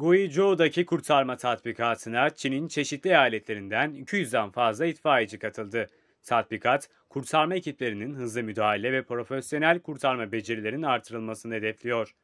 Guizhou'daki kurtarma tatbikatına Çin'in çeşitli eyaletlerinden 200'den fazla itfaiyeci katıldı. Tatbikat, kurtarma ekiplerinin hızlı müdahale ve profesyonel kurtarma becerilerinin artırılmasını hedefliyor.